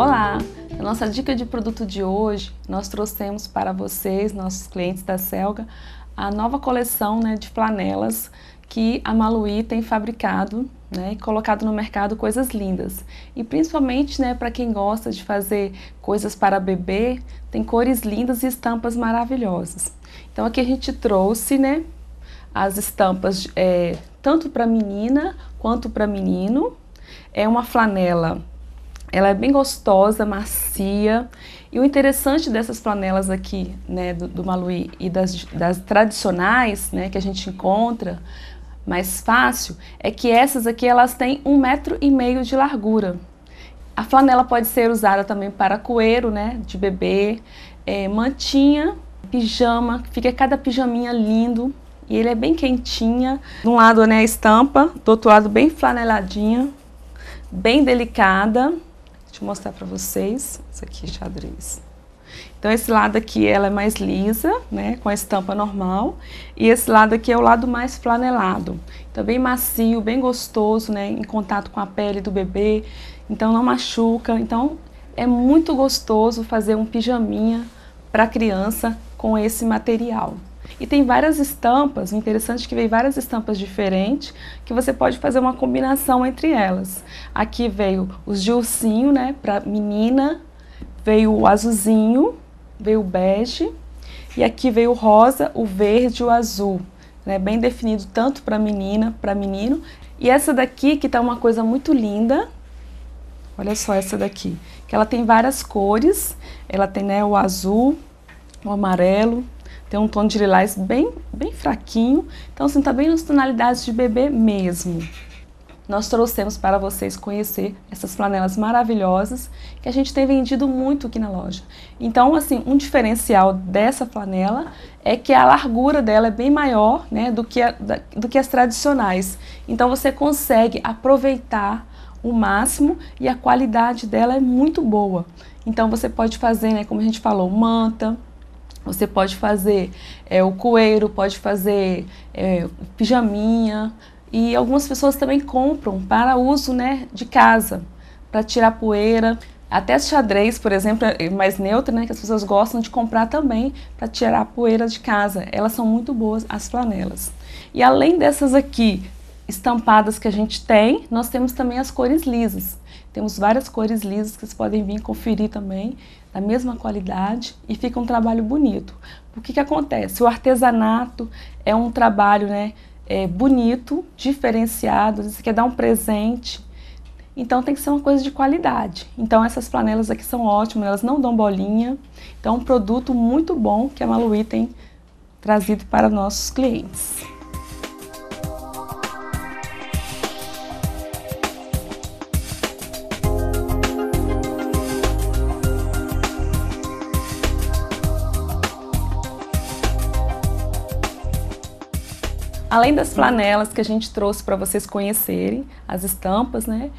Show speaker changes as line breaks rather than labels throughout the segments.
Olá! Na nossa dica de produto de hoje, nós trouxemos para vocês, nossos clientes da Selga, a nova coleção né, de flanelas que a Maluí tem fabricado né, e colocado no mercado coisas lindas. E principalmente né, para quem gosta de fazer coisas para bebê, tem cores lindas e estampas maravilhosas. Então aqui a gente trouxe né, as estampas é, tanto para menina quanto para menino. É uma flanela ela é bem gostosa, macia. E o interessante dessas flanelas aqui, né, do, do Maluí e das, das tradicionais, né, que a gente encontra mais fácil, é que essas aqui elas têm um metro e meio de largura. A flanela pode ser usada também para coeiro, né, de bebê, é, mantinha, pijama, fica cada pijaminha lindo. E ele é bem quentinha. De um lado, né, a estampa, do outro lado, bem flaneladinha, bem delicada. Deixa eu mostrar para vocês. Isso aqui é xadrez. Então, esse lado aqui ela é mais lisa, né, com a estampa normal. E esse lado aqui é o lado mais flanelado. Então, bem macio, bem gostoso, né, em contato com a pele do bebê. Então, não machuca. Então, é muito gostoso fazer um pijaminha para criança com esse material. E tem várias estampas, o interessante é que veio várias estampas diferentes, que você pode fazer uma combinação entre elas. Aqui veio os de ursinho, né, para menina, veio o azulzinho, veio o bege, e aqui veio o rosa, o verde e o azul, né, bem definido tanto para menina, para menino. E essa daqui, que tá uma coisa muito linda, olha só essa daqui, que ela tem várias cores, ela tem, né, o azul, o amarelo, tem um tom de lilás bem, bem fraquinho, então assim, tá bem nas tonalidades de bebê mesmo. Nós trouxemos para vocês conhecer essas flanelas maravilhosas que a gente tem vendido muito aqui na loja. Então, assim, um diferencial dessa flanela é que a largura dela é bem maior né, do, que a, da, do que as tradicionais. Então, você consegue aproveitar o máximo e a qualidade dela é muito boa. Então você pode fazer, né, como a gente falou, manta, você pode fazer é, o coeiro, pode fazer é, pijaminha. E algumas pessoas também compram para uso né, de casa, para tirar poeira. Até xadrez, por exemplo, é mais neutro, né? Que as pessoas gostam de comprar também para tirar a poeira de casa. Elas são muito boas, as flanelas. E além dessas aqui, estampadas que a gente tem, nós temos também as cores lisas. Temos várias cores lisas que vocês podem vir conferir também, da mesma qualidade, e fica um trabalho bonito. O que, que acontece? O artesanato é um trabalho né, é, bonito, diferenciado, você quer dar um presente, então tem que ser uma coisa de qualidade. Então essas panelas aqui são ótimas, elas não dão bolinha. Então é um produto muito bom que a Maluí tem trazido para nossos clientes. Além das flanelas que a gente trouxe para vocês conhecerem, as estampas, né?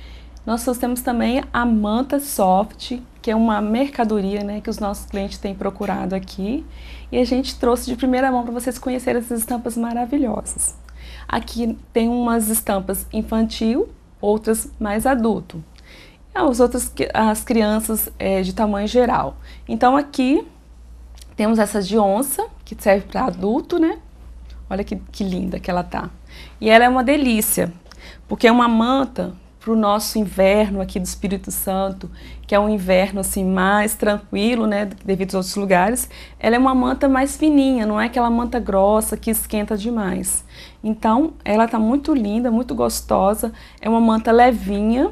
Nós temos também a manta soft, que é uma mercadoria né, que os nossos clientes têm procurado aqui. E a gente trouxe de primeira mão para vocês conhecerem essas estampas maravilhosas. Aqui tem umas estampas infantil, outras mais adulto. E as outras, as crianças é, de tamanho geral. Então aqui temos essas de onça, que serve para adulto, né? Olha que, que linda que ela tá. E ela é uma delícia, porque é uma manta para o nosso inverno aqui do Espírito Santo, que é um inverno assim mais tranquilo, né, devido aos outros lugares, ela é uma manta mais fininha, não é aquela manta grossa que esquenta demais. Então, ela tá muito linda, muito gostosa, é uma manta levinha.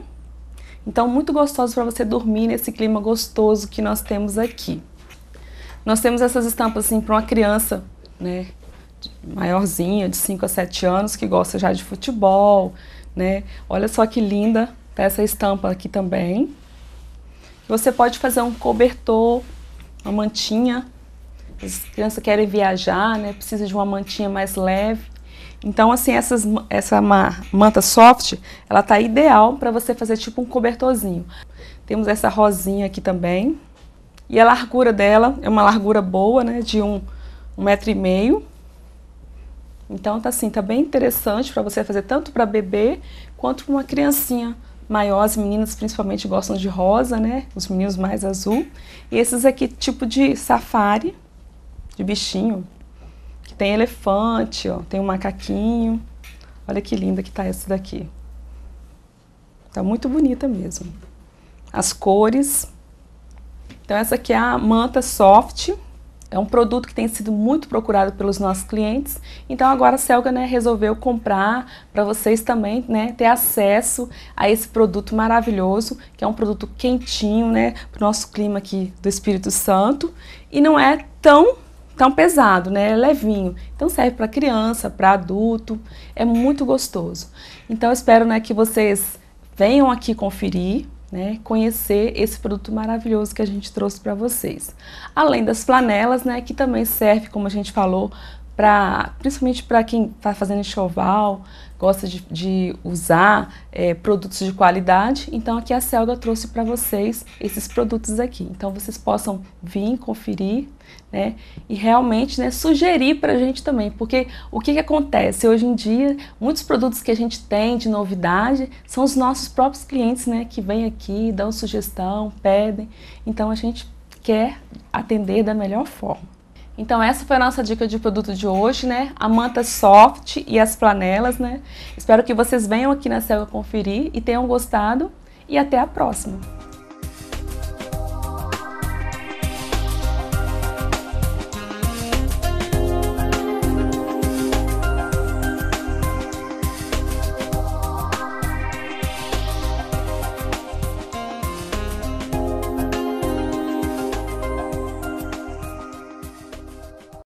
Então, muito gostosa para você dormir nesse clima gostoso que nós temos aqui. Nós temos essas estampas assim para uma criança, né, maiorzinha, de 5 a 7 anos, que gosta já de futebol, né? Olha só que linda tá essa estampa aqui também. Você pode fazer um cobertor, uma mantinha. As crianças querem viajar, né? Precisa de uma mantinha mais leve. Então, assim, essas, essa manta soft, ela tá ideal para você fazer tipo um cobertorzinho. Temos essa rosinha aqui também. E a largura dela é uma largura boa, né? De um, um metro e meio. Então tá assim, tá bem interessante para você fazer tanto para bebê quanto para uma criancinha maior. As meninas principalmente gostam de rosa, né? Os meninos mais azul. E esses aqui tipo de safari, de bichinho, que tem elefante, ó, tem um macaquinho. Olha que linda que tá essa daqui. Tá muito bonita mesmo. As cores. Então essa aqui é a manta soft, é um produto que tem sido muito procurado pelos nossos clientes. Então agora a Selga né, resolveu comprar para vocês também né, ter acesso a esse produto maravilhoso, que é um produto quentinho né, para o nosso clima aqui do Espírito Santo. E não é tão tão pesado, né? É levinho. Então serve para criança, para adulto, é muito gostoso. Então espero né, que vocês venham aqui conferir né, conhecer esse produto maravilhoso que a gente trouxe para vocês. Além das flanelas, né, que também serve, como a gente falou, para principalmente para quem está fazendo enxoval, gosta de, de usar é, produtos de qualidade. Então aqui a Celga trouxe para vocês esses produtos aqui. Então vocês possam vir conferir, né? E realmente, né, sugerir para a gente também, porque o que, que acontece hoje em dia, muitos produtos que a gente tem de novidade são os nossos próprios clientes, né, que vêm aqui, dão sugestão, pedem. Então a gente quer atender da melhor forma. Então essa foi a nossa dica de produto de hoje, né? A manta soft e as planelas, né? Espero que vocês venham aqui na Selva conferir e tenham gostado e até a próxima.